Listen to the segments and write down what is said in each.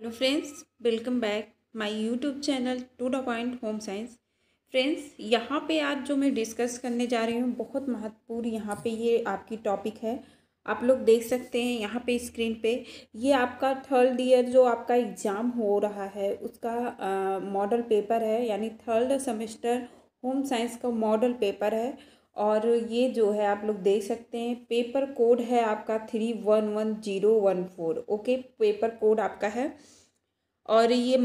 hello friends welcome back my YouTube channel to the point home science friends यहाँ पे आज जो मैं डिस्कस करने जा रही हूँ बहुत महत्वपूर्ण यहाँ पे ये आपकी टॉपिक है आप लोग देख सकते हैं यहाँ पे स्क्रीन पे ये आपका थर्ड ईयर जो आपका एग्ज़ाम हो रहा है उसका मॉडल पेपर है यानी थर्ड सेमेस्टर होम साइंस का मॉडल पेपर है और ये जो है आप लोग देख सकते हैं पेपर कोड है आपका three one one zero one four okay paper code आपका है और ये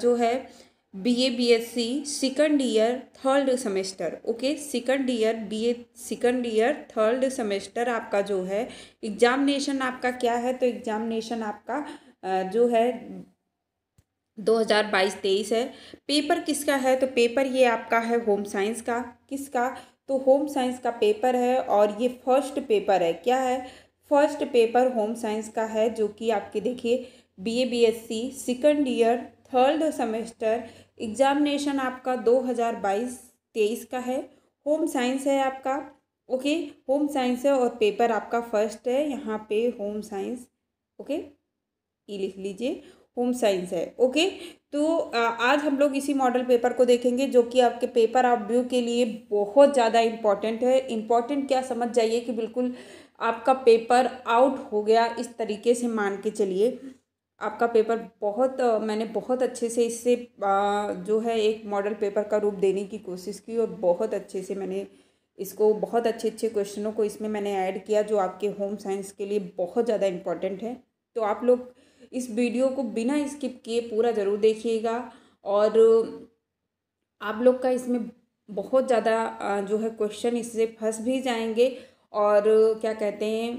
जो है B A B S C second year third semester okay second year B A second year third semester आपका जो है एग्जामिनेशन आपका क्या है तो एग्जामिनेशन आपका जो है दो हज़ार बाईस तेईस है पेपर किसका है तो पेपर ये आपका है होम साइंस का किसका तो होम साइंस का पेपर है और ये फर्स्ट पेपर है क्या है फर्स्ट पेपर होम साइंस का है जो कि आपके देखिए B A B S C second year third semester examination आपका दो हज़ार बाईस तेईस का है होम साइंस है आपका ओके होम साइंस है और पेपर आपका फर्स्ट है यहाँ पे होम साइंस ओके ये लिख लीजिए होम साइंस है ओके तो आज हम लोग इसी मॉडल पेपर को देखेंगे जो कि आपके पेपर आप व्यू के लिए बहुत ज़्यादा इम्पॉर्टेंट है इम्पॉर्टेंट क्या समझ जाइए कि बिल्कुल आपका पेपर आउट हो गया इस तरीके से मान के चलिए आपका पेपर बहुत मैंने बहुत अच्छे से इससे जो है एक मॉडल पेपर का रूप देने की कोशिश की और बहुत अच्छे से मैंने इसको बहुत अच्छे अच्छे क्वेश्चनों को इसमें मैंने ऐड किया जो आपके होम साइंस के लिए बहुत ज़्यादा इम्पॉर्टेंट है तो आप लोग इस वीडियो को बिना स्किप किए पूरा ज़रूर देखिएगा और आप लोग का इसमें बहुत ज़्यादा जो है क्वेश्चन इससे फंस भी जाएंगे और क्या कहते हैं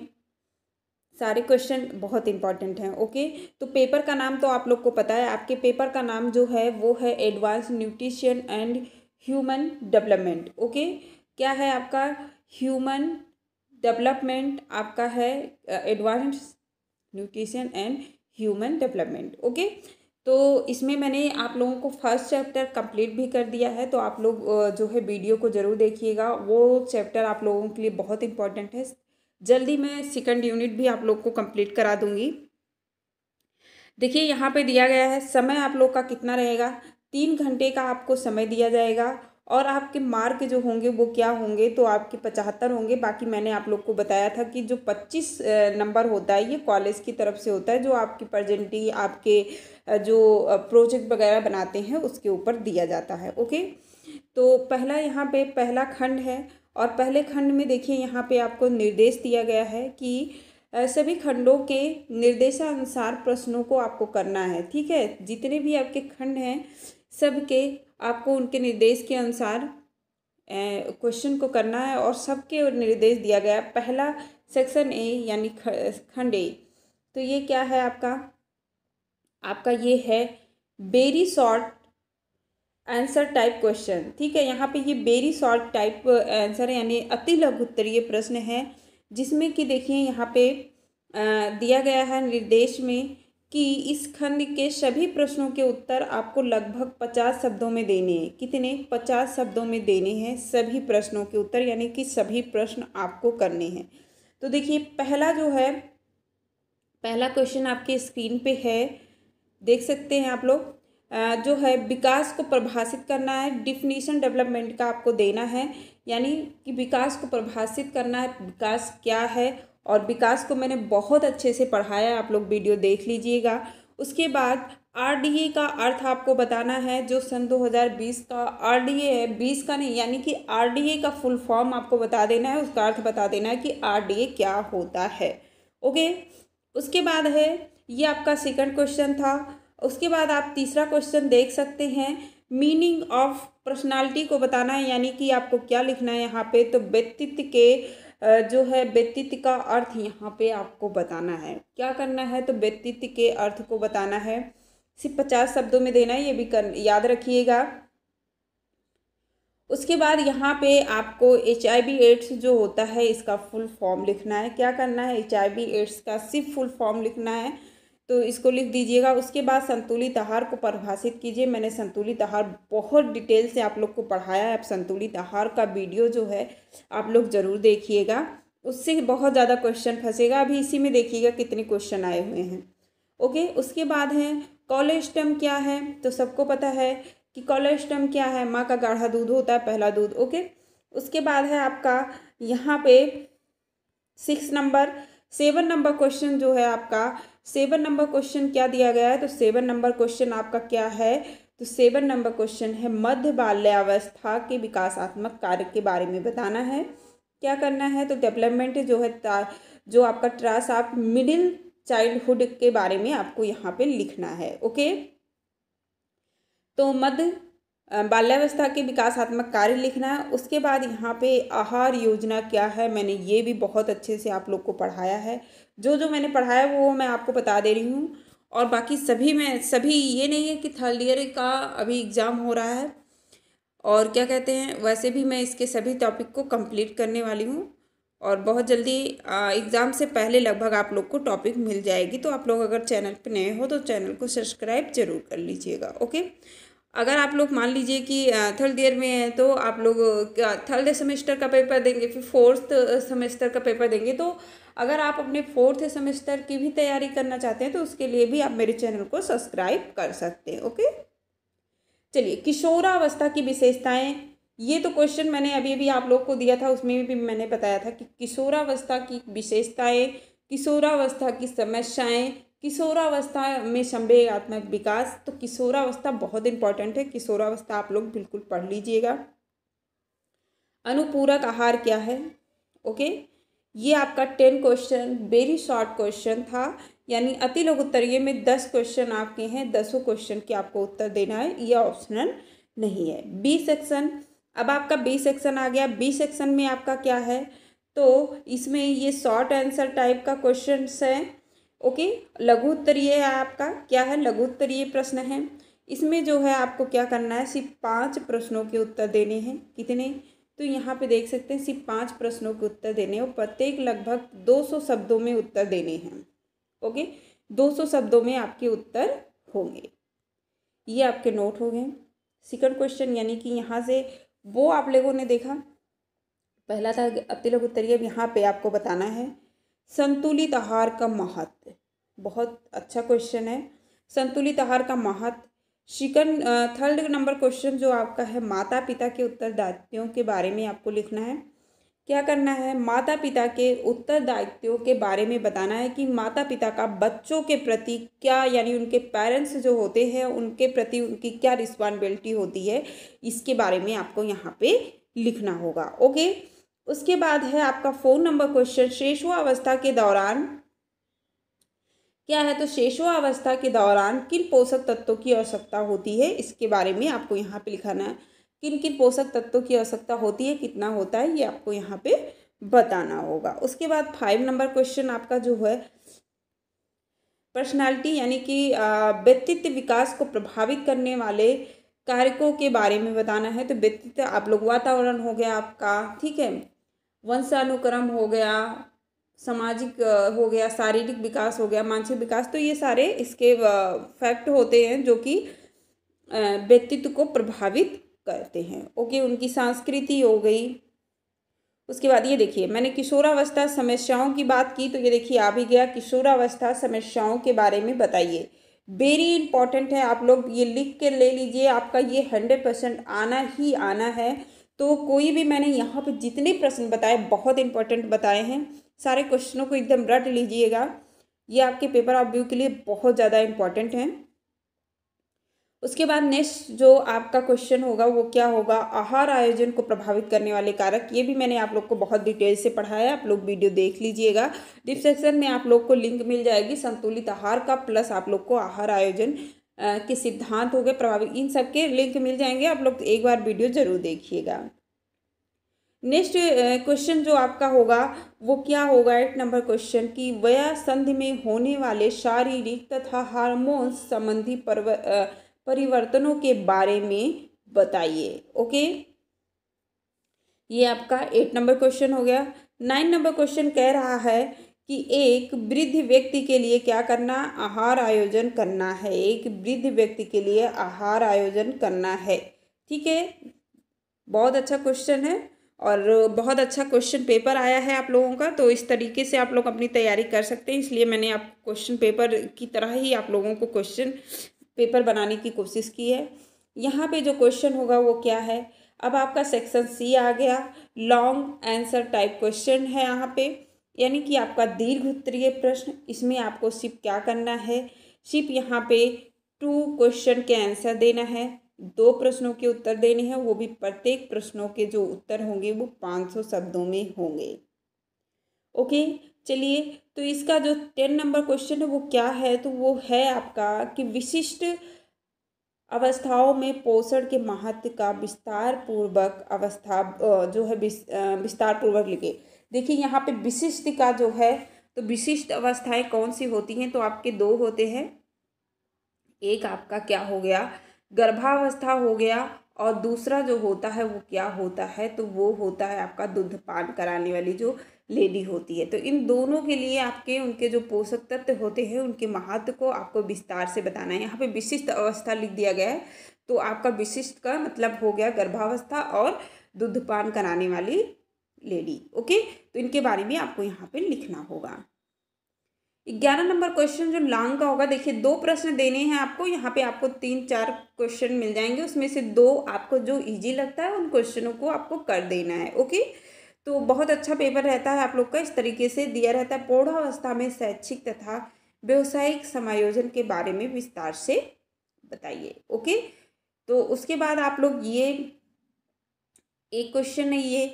सारे क्वेश्चन बहुत इंपॉर्टेंट हैं ओके तो पेपर का नाम तो आप लोग को पता है आपके पेपर का नाम जो है वो है advance nutrition and human development okay क्या है आपका ह्यूमन डेवलपमेंट आपका है advance nutrition and human development okay तो इसमें मैंने आप लोगों को फर्स्ट चैप्टर कंप्लीट भी कर दिया है तो आप लोग जो है वीडियो को ज़रूर देखिएगा वो चैप्टर आप लोगों के लिए बहुत इंपॉर्टेंट है जल्दी मैं सेकंड यूनिट भी आप लोग को कंप्लीट करा दूंगी देखिए यहाँ पे दिया गया है समय आप लोग का कितना रहेगा तीन घंटे का आपको समय दिया जाएगा और आपके मार्क जो होंगे वो क्या होंगे तो आपके पचहत्तर होंगे बाकी मैंने आप लोग को बताया था कि जो पच्चीस नंबर होता है ये कॉलेज की तरफ से होता है जो आपकी प्रजेंटी आपके जो प्रोजेक्ट वगैरह बनाते हैं उसके ऊपर दिया जाता है ओके तो पहला यहाँ पे पहला खंड है और पहले खंड में देखिए यहाँ पे आपको निर्देश दिया गया है कि सभी खंडों के निर्देशानुसार प्रश्नों को आपको करना है ठीक है जितने भी आपके खंड हैं सब के आपको उनके निर्देश के अनुसार क्वेश्चन को करना है और सबके निर्देश दिया गया पहला सेक्शन ए यानी खंड ए तो ये क्या है आपका आपका ये है very short answer type question ठीक है यहाँ पे ये बेरी शॉर्ट टाइप आंसर है यानी अति लघु उत्तरीय प्रश्न है जिसमें कि देखिए यहाँ पे दिया गया है निर्देश में कि इस खंड के सभी प्रश्नों के उत्तर आपको लगभग पचास शब्दों में देने हैं कितने पचास शब्दों में देने हैं सभी प्रश्नों के उत्तर यानी कि सभी प्रश्न आपको करने हैं तो देखिए पहला जो है पहला क्वेश्चन आपके स्क्रीन पे है देख सकते हैं आप लोग जो है विकास को परिभाषित करना है डिफिनेशन डेवलपमेंट का आपको देना है यानी कि विकास को परिभाषित करना है विकास क्या है और विकास को मैंने बहुत अच्छे से पढ़ाया आप लोग वीडियो देख लीजिएगा उसके बाद आरडीए का अर्थ आपको बताना है जो सन 2020 का आरडीए है 20 का नहीं यानी कि आरडीए का फुल फॉर्म आपको बता देना है उसका अर्थ बता देना है कि आरडीए क्या होता है ओके उसके बाद है ये आपका सेकंड क्वेश्चन था उसके बाद आप तीसरा क्वेश्चन देख सकते हैं मीनिंग ऑफ पर्सनालिटी को बताना है यानी कि आपको क्या लिखना है यहाँ पे तो व्यक्तित्व के जो है व्यतीत का अर्थ यहाँ पे आपको बताना है क्या करना है तो व्यतीत के अर्थ को बताना है सिर्फ पचास शब्दों में देना है ये भी कर याद रखिएगा उसके बाद यहाँ पे आपको एच आई वी एड्स जो होता है इसका फुल फॉर्म लिखना है क्या करना है एच आई वी एड्स का सिर्फ फुल फॉर्म लिखना है तो इसको लिख दीजिएगा उसके बाद संतुलित आहार को परिभाषित कीजिए मैंने संतुलित आहार बहुत डिटेल से आप लोग को पढ़ाया है आप संतुलित आहार का वीडियो जो है आप लोग ज़रूर देखिएगा उससे बहुत ज़्यादा क्वेश्चन फंसेगा अभी इसी में देखिएगा कितने क्वेश्चन आए हुए हैं ओके उसके बाद है कोलेस्टम क्या है तो सबको पता है कि कोलेस्टम क्या है माँ का गाढ़ा दूध होता है पहला दूध ओके उसके बाद है आपका यहाँ पे six number seven number question जो है आपका सेवन नंबर क्वेश्चन क्या दिया गया है तो सेवन नंबर क्वेश्चन आपका क्या है तो सेवन नंबर क्वेश्चन है मध्य बाल्यावस्था के विकासात्मक कार्य के बारे में बताना है क्या करना है तो डेवलपमेंट जो है जो आपका ट्रास आप मिडिल चाइल्डहुड के बारे में आपको यहाँ पे लिखना है ओके तो मध्य बाल्यावस्था के विकासात्मक कार्य लिखना है उसके बाद यहाँ पे आहार योजना क्या है मैंने ये भी बहुत अच्छे से आप लोग को पढ़ाया है जो जो मैंने पढ़ाया वो मैं आपको बता दे रही हूँ और बाकी सभी में सभी ये नहीं है कि थर्ड ईयर का अभी एग्ज़ाम हो रहा है और क्या कहते हैं वैसे भी मैं इसके सभी टॉपिक को कंप्लीट करने वाली हूँ और बहुत जल्दी एग्ज़ाम से पहले लगभग आप लोग को टॉपिक मिल जाएगी तो आप लोग अगर चैनल पर नए हो तो चैनल को सब्सक्राइब जरूर कर लीजिएगा ओके अगर आप लोग मान लीजिए कि थर्ड ईयर में हैं तो आप लोग थर्ड सेमेस्टर का पेपर देंगे फिर फोर्थ सेमेस्टर का पेपर देंगे तो अगर आप अपने फोर्थ सेमेस्टर की भी तैयारी करना चाहते हैं तो उसके लिए भी आप मेरे चैनल को सब्सक्राइब कर सकते हैं ओके चलिए किशोरावस्था की विशेषताएँ ये तो क्वेश्चन मैंने अभी अभी आप लोग को दिया था उसमें भी मैंने बताया था कि किशोरावस्था की विशेषताएँ किशोरावस्था की समस्याएँ किशोरावस्था में संवेगात्मक विकास तो किशोरावस्था बहुत इंपॉर्टेंट है किशोरावस्था आप लोग बिल्कुल पढ़ लीजिएगा अनुपूरक आहार क्या है ओके ये आपका ten question very short question था यानी अति लोग उत्तरीय में दस क्वेश्चन आपके हैं दसों क्वेश्चन के आपको उत्तर देना है यह ऑप्शनल नहीं है बी सेक्शन अब आपका बी सेक्शन आ गया बी सेक्शन में आपका क्या है तो इसमें ये शॉर्ट आंसर टाइप का क्वेश्चन है ओके लघु उत्तरीय है आपका क्या है लघु उत्तरीय प्रश्न है इसमें जो है आपको क्या करना है सिर्फ पाँच प्रश्नों के उत्तर देने हैं कितने तो यहाँ पे देख सकते हैं सिर्फ पाँच प्रश्नों के उत्तर देने और प्रत्येक लगभग दो सौ शब्दों में उत्तर देने हैं ओके दो सौ शब्दों में आपके उत्तर होंगे ये आपके नोट हो गए सेकंड क्वेश्चन यानी कि यहाँ से वो आप लोगों ने देखा पहला था लघु उत्तरीय यहाँ पर आपको बताना है संतुलित आहार का महत्व बहुत अच्छा क्वेश्चन है संतुलित आहार का महत्व शिकन थर्ड नंबर क्वेश्चन जो आपका है माता पिता के उत्तरदायित्वों के बारे में आपको लिखना है क्या करना है माता पिता के उत्तरदायित्वों के बारे में बताना है कि माता पिता का बच्चों के प्रति क्या यानी उनके पेरेंट्स जो होते हैं उनके प्रति उनकी क्या रिस्पॉन्सिबिलिटी होती है इसके बारे में आपको यहाँ पे लिखना होगा ओके उसके बाद है आपका फोर नंबर क्वेश्चन शेषवावस्था के दौरान क्या है तो शेषवावस्था के दौरान किन पोषक तत्वों की आवश्यकता होती है इसके बारे में आपको यहाँ पे लिखाना है किन किन पोषक तत्वों की आवश्यकता होती है कितना होता है ये आपको यहाँ पे बताना होगा उसके बाद फाइव नंबर क्वेश्चन आपका जो है पर्सनालिटी यानी कि व्यक्तित्व विकास को प्रभावित करने वाले कारकों के बारे में बताना है तो व्यक्तित्व आप लोग वातावरण हो गया आपका ठीक है वंशानुक्रम हो गया सामाजिक हो गया शारीरिक विकास हो गया मानसिक विकास तो ये सारे इसके फैक्ट होते हैं जो कि व्यक्तित्व को प्रभावित करते हैं ओके उनकी संस्कृति हो गई उसके बाद ये देखिए मैंने किशोरावस्था समस्याओं की बात की तो ये देखिए आ भी गया किशोरावस्था समस्याओं के बारे में बताइए वेरी इंपॉर्टेंट है आप लोग ये लिख के ले लीजिए आपका ये हंड्रेड परसेंट आना ही आना है तो कोई भी मैंने यहाँ पे जितने प्रश्न बताए बहुत इंपॉर्टेंट बताए हैं सारे क्वेश्चनों को एकदम रट लीजिएगा ये आपके पेपर ऑफ व्यू के लिए बहुत ज़्यादा इम्पॉर्टेंट हैं उसके बाद नेक्स्ट जो आपका क्वेश्चन होगा वो क्या होगा आहार आयोजन को प्रभावित करने वाले कारक ये भी मैंने आप लोग को बहुत डिटेल से पढ़ाया आप लोग वीडियो देख लीजिएगा डिस्क्रिप्शन में आप लोग को लिंक मिल जाएगी संतुलित आहार का प्लस आप लोग को आहार आयोजन के सिद्धांत हो गए प्रभावित इन सब के लिंक मिल जाएंगे आप लोग एक बार वीडियो ज़रूर देखिएगा नेक्स्ट क्वेश्चन जो आपका होगा वो क्या होगा एट नंबर क्वेश्चन कि संधि में होने वाले शारीरिक तथा हार्मोन्स संबंधी परिवर्तनों के बारे में बताइए ओके ये आपका एट नंबर क्वेश्चन हो गया नाइन नंबर क्वेश्चन कह रहा है कि एक वृद्ध व्यक्ति के लिए क्या करना आहार आयोजन करना है एक वृद्ध व्यक्ति के लिए आहार आयोजन करना है ठीक है बहुत अच्छा क्वेश्चन है और बहुत अच्छा क्वेश्चन पेपर आया है आप लोगों का तो इस तरीके से आप लोग अपनी तैयारी कर सकते हैं इसलिए मैंने आप क्वेश्चन पेपर की तरह ही आप लोगों को क्वेश्चन पेपर बनाने की कोशिश की है यहाँ पे जो क्वेश्चन होगा वो क्या है अब आपका सेक्शन सी आ गया लॉन्ग आंसर टाइप क्वेश्चन है यहाँ पे यानी कि आपका दीर्घ उत्तरीय प्रश्न इसमें आपको सिर्फ क्या करना है सिर्फ यहाँ पे टू क्वेश्चन के आंसर देना है दो प्रश्नों के उत्तर देने हैं वो भी प्रत्येक प्रश्नों के जो उत्तर होंगे वो पाँच सौ शब्दों में होंगे ओके चलिए तो इसका जो टेन नंबर क्वेश्चन है वो क्या है तो वो है आपका कि विशिष्ट अवस्थाओं में पोषण के महत्व का विस्तार पूर्वक अवस्था जो है विस्तार पूर्वक लिखे देखिए यहाँ पे विशिष्ट का जो है तो विशिष्ट अवस्थाएं कौन सी होती हैं तो आपके दो होते हैं एक आपका क्या हो गया गर्भावस्था हो गया और दूसरा जो होता है वो क्या होता है तो वो होता है आपका दूध पान कराने वाली जो लेडी होती है तो इन दोनों के लिए आपके उनके जो पोषक तत्व होते हैं उनके महत्व को आपको विस्तार से बताना है यहाँ पे विशिष्ट अवस्था लिख दिया गया है तो आपका विशिष्ट का मतलब हो गया गर्भावस्था और दूध पान कराने वाली लेडी ओके तो इनके बारे में आपको यहाँ पे लिखना होगा ग्यारह नंबर क्वेश्चन जो लांग का होगा देखिए दो प्रश्न देने हैं आपको यहाँ पे आपको तीन चार क्वेश्चन मिल जाएंगे उसमें से दो आपको जो इजी लगता है उन क्वेश्चनों को आपको कर देना है ओके तो बहुत अच्छा पेपर रहता है आप लोग का इस तरीके से दिया रहता है पौढ़ावस्था में शैक्षिक तथा व्यवसायिक समायोजन के बारे में विस्तार से बताइए ओके तो उसके बाद आप लोग ये एक क्वेश्चन है ये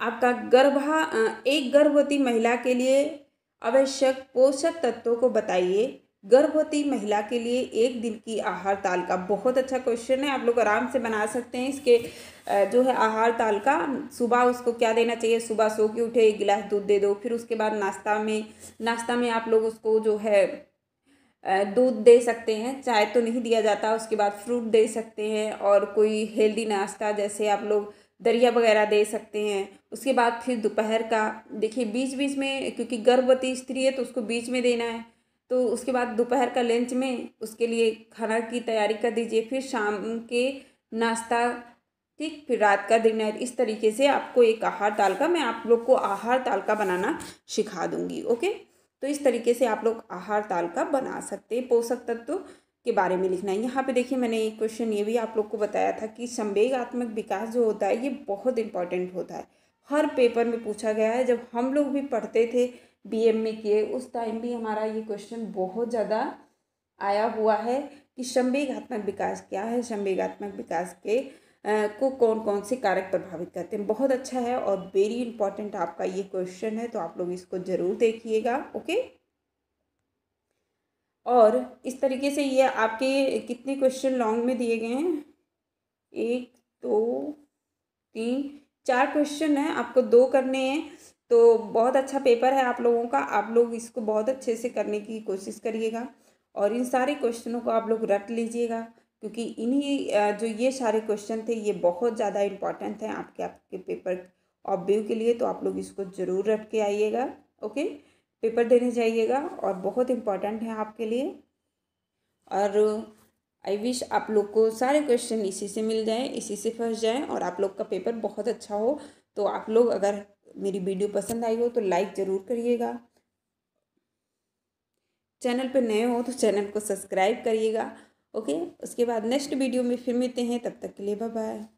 आपका गर्भा एक गर्भवती महिला के लिए आवश्यक पोषक तत्वों को बताइए गर्भवती महिला के लिए एक दिन की आहार ताल का बहुत अच्छा क्वेश्चन है आप लोग आराम से बना सकते हैं इसके जो है आहार ताल का सुबह उसको क्या देना चाहिए सुबह सो के उठे एक गिलास दूध दे दो फिर उसके बाद नाश्ता में नाश्ता में आप लोग उसको जो है दूध दे सकते हैं चाय तो नहीं दिया जाता उसके बाद फ्रूट दे सकते हैं और कोई हेल्दी नाश्ता जैसे आप लोग दरिया वगैरह दे सकते हैं उसके बाद फिर दोपहर का देखिए बीच बीच में क्योंकि गर्भवती स्त्री है तो उसको बीच में देना है तो उसके बाद दोपहर का लंच में उसके लिए खाना की तैयारी कर दीजिए फिर शाम के नाश्ता ठीक फिर रात का डिनर इस तरीके से आपको एक आहार तालिका मैं आप लोग को आहार तालिका बनाना सिखा दूंगी ओके तो इस तरीके से आप लोग आहार तालिका बना सकते हैं पोषक तत्व तो के बारे में लिखना है यहाँ पे देखिए मैंने एक क्वेश्चन ये भी आप लोग को बताया था कि संवेगात्मक विकास जो होता है ये बहुत इंपॉर्टेंट होता है हर पेपर में पूछा गया है जब हम लोग भी पढ़ते थे बी में किए उस टाइम भी हमारा ये क्वेश्चन बहुत ज़्यादा आया हुआ है कि संवेगात्मक विकास क्या है संवेगात्मक विकास के आ, को कौन कौन से कारक प्रभावित करते हैं बहुत अच्छा है और वेरी इंपॉर्टेंट आपका ये क्वेश्चन है तो आप लोग इसको ज़रूर देखिएगा ओके और इस तरीके से ये आपके कितने क्वेश्चन लॉन्ग में दिए गए हैं एक दो तीन चार क्वेश्चन हैं आपको दो करने हैं तो बहुत अच्छा पेपर है आप लोगों का आप लोग इसको बहुत अच्छे से करने की कोशिश करिएगा और इन सारे क्वेश्चनों को आप लोग रट लीजिएगा क्योंकि इन्हीं जो ये सारे क्वेश्चन थे ये बहुत ज़्यादा इम्पॉर्टेंट हैं आपके आपके पेपर ऑब्व्यू के लिए तो आप लोग इसको ज़रूर रट के आइएगा ओके पेपर देने जाइएगा और बहुत इम्पॉर्टेंट है आपके लिए और आई विश आप लोग को सारे क्वेश्चन इसी से मिल जाएँ इसी से फंस जाएँ और आप लोग का पेपर बहुत अच्छा हो तो आप लोग अगर मेरी वीडियो पसंद आई हो तो लाइक ज़रूर करिएगा चैनल पर नए हो तो चैनल को सब्सक्राइब करिएगा ओके उसके बाद नेक्स्ट वीडियो में फिर मिलते हैं तब तक के लिए बाय बाय